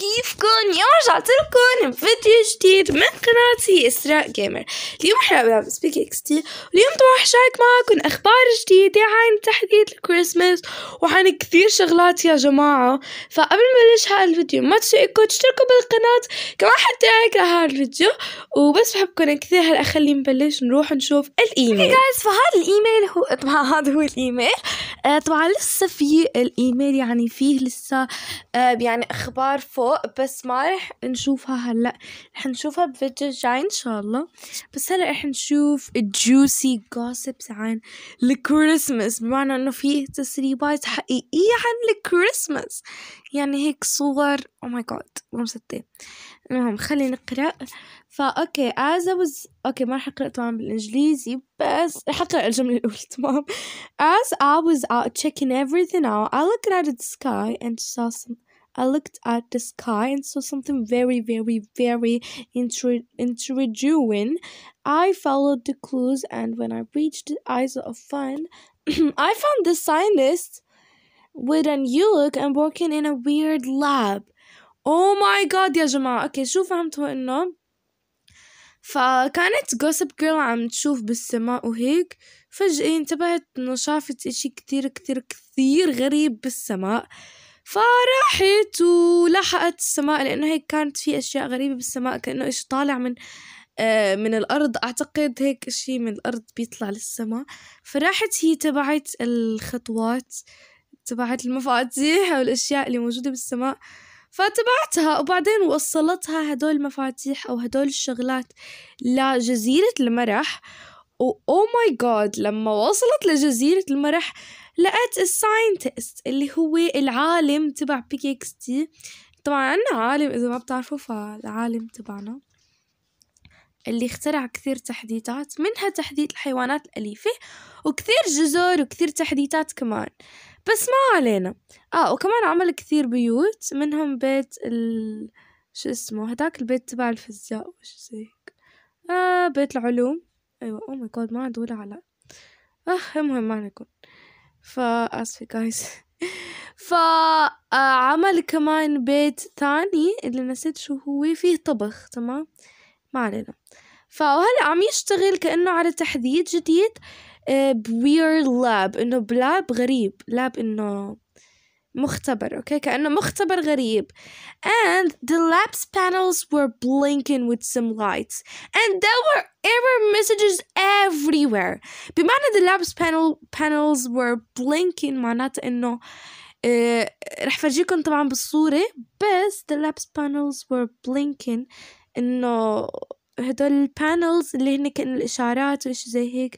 كيفكم؟ اليوم رجعت لكم بفيديو جديد من قناتي اسراء جيمر اليوم رح بلعب سبيك اكس تي واليوم طبعا رح شارك معكم اخبار جديده عن تحديد الكريسماس وعن كثير شغلات يا جماعه فقبل ما نبلش هذا الفيديو ما تنسوا تشتركوا بالقناه كمان حتى لايك لهذا الفيديو وبس بحبكم كثير هلا خلي نبلش نروح نشوف الايميل اوكي جايز فهذا الايميل هو طبعا هذا هو الايميل طبعا لسه في الايميل يعني فيه لسه يعني اخبار فوق فوق بس ما رح نشوفها هلا رح نشوفها بفيديو جاي ان شاء الله بس هلا رح نشوف الجوسي جوسبس عن الكريسماس بمعنى انه في تسريبات حقيقية عن الكريسماس يعني هيك صور او ماي جاد مستة المهم خلينا نقرا فا اوكي از was اوكي ما رح اقرا طبعا بالانجليزي بس رح اقرا الجملة الاولى تمام as I was out checking everything out I looked at the sky and saw some I looked at the sky and saw something very, very, very intriguing. I followed the clues, and when I reached the eyes of fun, I found the scientist with a new look and working in a weird lab. Oh my god يا جماعة اوكي شو فهمتوا انه فكانت جوسب جيرل عم تشوف بالسماء وهيك فجأة انتبهت انه شافت اشي كتير كتير كتير غريب بالسماء فرحت ولحقت السماء لأنه هيك كانت في أشياء غريبة بالسماء كأنه إشي طالع من آه، من الأرض أعتقد هيك إشي من الأرض بيطلع للسماء فراحت هي تبعت الخطوات تبعت المفاتيح الاشياء اللي موجودة بالسماء فتبعتها وبعدين وصلتها هدول المفاتيح أو هدول الشغلات لجزيرة المرح وأوه ماي جاد لما وصلت لجزيرة المرح لقت الساينتست اللي هو العالم تبع بيكي اكس تي طبعا عنا عالم إذا ما بتعرفوا فالعالم تبعنا اللي اخترع كثير تحديثات منها تحديث الحيوانات الأليفة وكثير جزر وكثير تحديثات كمان بس ما علينا اه وكمان عمل كثير بيوت منهم بيت ال... شو اسمه هداك البيت تبع الفيزياء وشو زيك آه بيت العلوم ايوه او ماي جاد ما ولا علاء اه المهم ما عليكم فا اسفه جايز فعمل كمان بيت ثاني اللي نسيت شو هو فيه طبخ تمام ما علينا فهلا عم يشتغل كانه على تحديد جديد بوير آه، لاب انه بلاب غريب لاب انه مختبر اوكي كأنه مختبر غريب and the lab's panels were blinking with some lights and there were error messages everywhere بمعنى the lab's panel panels were blinking معناته انه اه رح فرجيكم طبعا بالصورة بس the lab's panels were blinking انه هدول البانلز اللي هن كأن الاشارات وإشي زي هيك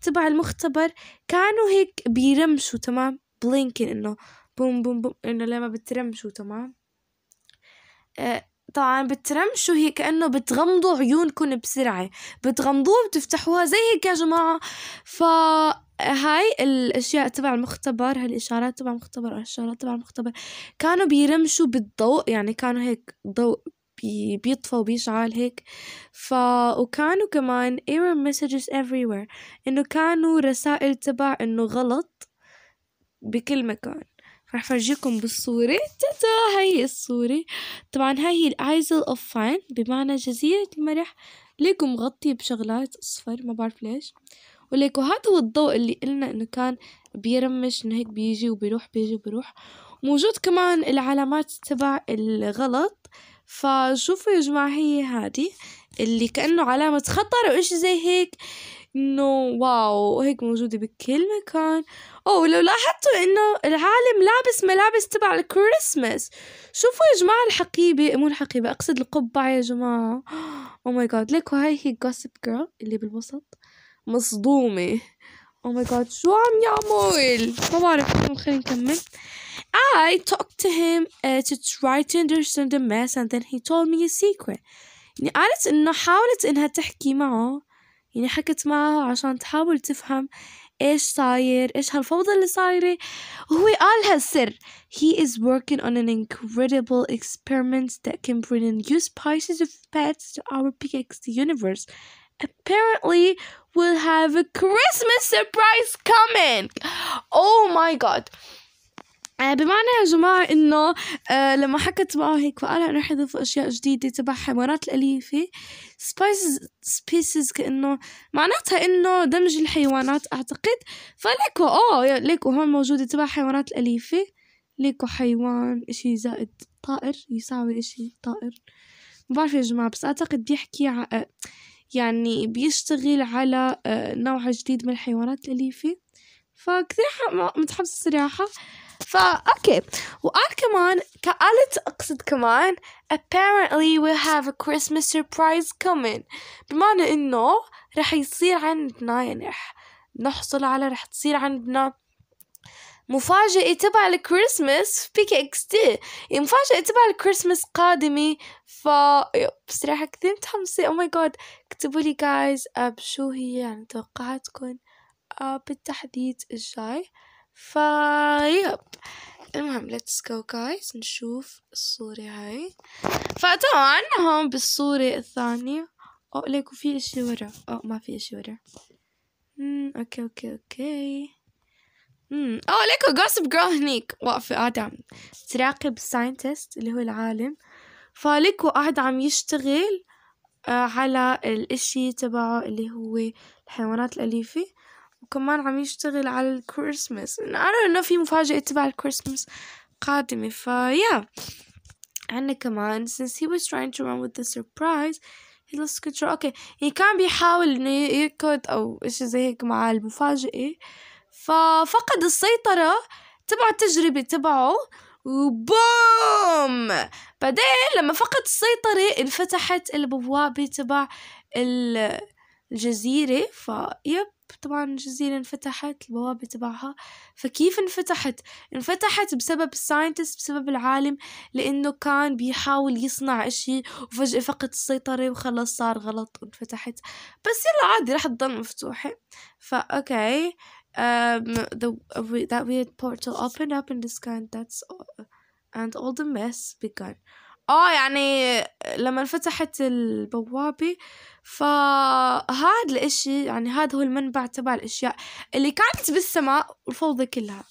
تبع المختبر كانوا هيك بيرمشوا تمام بلينكين انه بوم بوم بوم انه لما بترمشوا تمام آه، طبعا بترمشوا هي كأنه بتغمضوا عيونكم بسرعة بتغمضوها بتفتحوها زي هيك يا جماعة فهاي الأشياء تبع المختبر هالإشارات تبع المختبر الإشارات تبع المختبر كانوا بيرمشوا بالضوء يعني كانوا هيك ضوء بي بيطفى وبيشعل هيك ف وكانوا كمان error messages everywhere انه كانوا رسائل تبع انه غلط بكل مكان راح أفرجيكم بالصورة تاتا هاي الصورة طبعا هاي هي الايزل اوف فاين بمعنى جزيرة المرح ليكو مغطية بشغلات أصفر ما بعرف ليش وليكو هذا هو الضوء اللي قلنا إنه كان بيرمش إنه هيك بيجي وبيروح بيجي وبيروح موجود كمان العلامات تبع الغلط فشوفوا يا جماعة هي هادي اللي كأنه علامة خطر أو إشي زي هيك انه واو هيك موجودة بكل مكان او لو لاحظتوا انه العالم لابس ملابس تبع الكريسماس شوفوا يا جماعة الحقيبة مو الحقيبة اقصد القبعة يا جماعة او ماي جاد ليكو هاي هي جوسب جيرل اللي بالوسط مصدومة او ماي جاد شو عم يعمل ما بعرف خلينا نكمل I talked to him uh, to try to understand the mess and then he told me a secret يعني قالت انه حاولت انها تحكي معه يعني حكت معها عشان تحاول تفهم ايش صاير ايش هالفوضى اللي صايرة وهو قالها السر he is working on an incredible experiment that can bring in new species of pets to our PX universe apparently we'll have a Christmas surprise coming oh my god آه، بمعنى يا جماعة إنه آه، لما حكت معه هيك فقال رح يضيفوا أشياء جديدة تبع حيوانات الأليفة سبايسز سبيسز كأنه معناتها إنه دمج الحيوانات أعتقد فليكو آه ليكو هون موجودة تبع حيوانات الأليفة ليكو حيوان إشي زائد طائر يساوي إشي طائر ما بعرف يا جماعة بس أعتقد بيحكي ع... آه، يعني بيشتغل على نوع جديد من الحيوانات الأليفة فكثير متحمسة صراحة فا اوكي وقال كمان قالت أقصد كمان apparently we have a Christmas surprise coming بمعنى إنه رح يصير عندنا يعني رح نحصل على رح تصير عندنا مفاجأة تبع الكريسماس في بيك اكس تي مفاجأة تبع الكريسماس قادمة ف بصراحة كثير متحمسة او ماي جاد اكتبوا لي جايز شو هي يعني توقعاتكم بالتحديد الجاي فا يب المهم ليتس جو جايز نشوف الصورة هاي فطبعا هون بالصورة الثانية او ليكو في اشي ورا او ما في اشي ورا امم اوكي اوكي اوكي امم او ليكو جوسب جيرل هنيك واقفة قاعدة عم تراقب الساينتست اللي هو العالم فليكو قاعد عم يشتغل آه، على الاشي تبعه اللي هو الحيوانات الأليفة وكمان عم يشتغل على الكريسماس انا انه في مفاجأة تبع الكريسماس قادمة يا عندنا كمان since he was trying to run with the surprise he lost control اوكي يعني كان بيحاول انه يركض او اشي زي هيك مع المفاجأة ففقد السيطرة تبع التجربة تبعه وبوم بعدين لما فقد السيطرة انفتحت البوابة تبع الجزيرة فيب طبعا الجزيرة انفتحت البوابة تبعها فكيف انفتحت؟ انفتحت بسبب الساينتست بسبب العالم لأنه كان بيحاول يصنع إشي وفجأة فقد السيطرة وخلص صار غلط وانفتحت بس يلا عادي رح تضل مفتوحة فا أوكي um, the, that weird portal opened up in the sky and that's all, and all the mess begun اه يعني لما فتحت البوابة فهذا الاشي يعني هذا هو المنبع تبع الاشياء اللي كانت بالسماء والفوضى كلها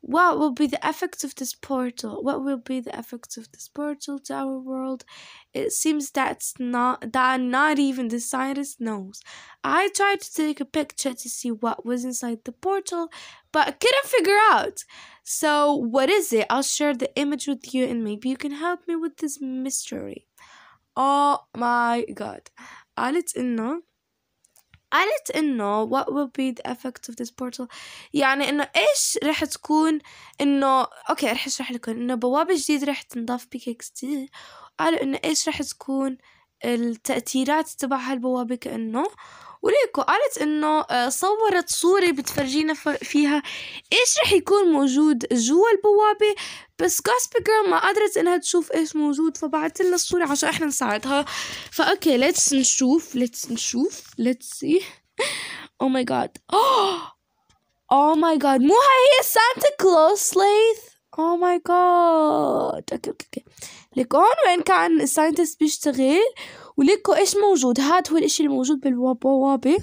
What will be the effects of this portal? What will be the effects of this portal to our world? It seems that's not that not even the scientist knows. I tried to take a picture to see what was inside the portal, but I couldn't figure out. So what is it? I'll share the image with you and maybe you can help me with this mystery. Oh my god. in انه قالت انه what will be the effect of this portal يعني انه ايش رح تكون انه اوكي رح اشرح لكم انه بوابه جديده رح تنضاف بكيكس دي قالوا انه ايش رح تكون التأثيرات تبع هالبوابة كأنه وليكو قالت انه آه، صورت صورة بتفرجينا فيها ايش رح يكون موجود جوا البوابة بس جاسبي جيرل ما قدرت انها تشوف ايش موجود فبعت لنا الصورة عشان احنا نساعدها فاوكي ليتس نشوف ليتس نشوف ليتس سي او ماي جاد او ماي جاد مو هاي هي سانتا كلوز سليث او ماي جاد اوكي اوكي اوكي لك اون وين كان الساينتست بيشتغل ولكو إيش موجود هاد هو الإشي الموجود بالبوابة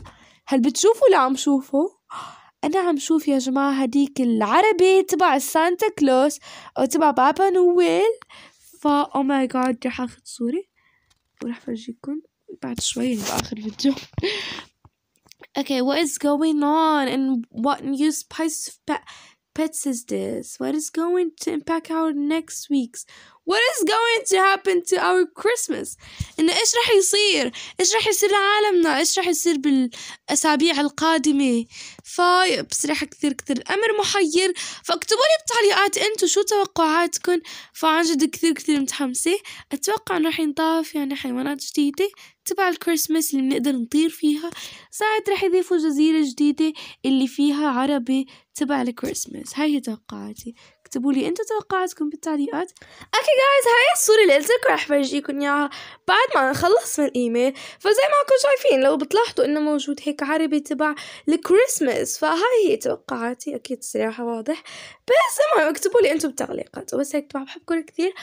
هل بتشوفوا اللي عم شوفه أنا عم شوف يا جماعة هديك العربي تبع سانتا كلوس أو تبع بابا نويل فا أو ماي جاد رح آخد صورة ورح فرجيكم بعد شوي بآخر فيديو Okay, what is going on and what new spice pets is this? What is going to impact our next weeks? what is going to happen to our Christmas إنه إيش راح يصير إيش راح يصير لعالمنا إيش راح يصير بالأسابيع القادمة فبصراحة كثير كثير الأمر محير فاكتبوا لي بالتعليقات أنتوا شو توقعاتكم فعن جد كثير كثير متحمسة أتوقع إنه راح ينضاف يعني حيوانات جديدة تبع الكريسماس اللي بنقدر نطير فيها ساعات راح يضيفوا جزيرة جديدة اللي فيها عربي تبع الكريسماس هاي هي توقعاتي اكتبوا لي انتم توقعاتكم بالتعليقات اوكي جايز هاي الصورة اللي قلت لكم رح فرجيكم اياها بعد ما نخلص من الايميل فزي ما كنتم شايفين لو بتلاحظوا انه موجود هيك عربي تبع الكريسماس فهاي هي توقعاتي اكيد الصراحة واضح بس المهم اكتبوا لي انتم بالتعليقات وبس هيك طبعا بحبكم كثير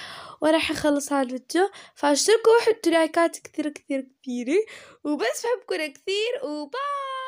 وراح اخلص هذا الفيديو فاشتركوا وحطوا لايكات كثير كثير كثيرة وبس بحبكم كثير وباي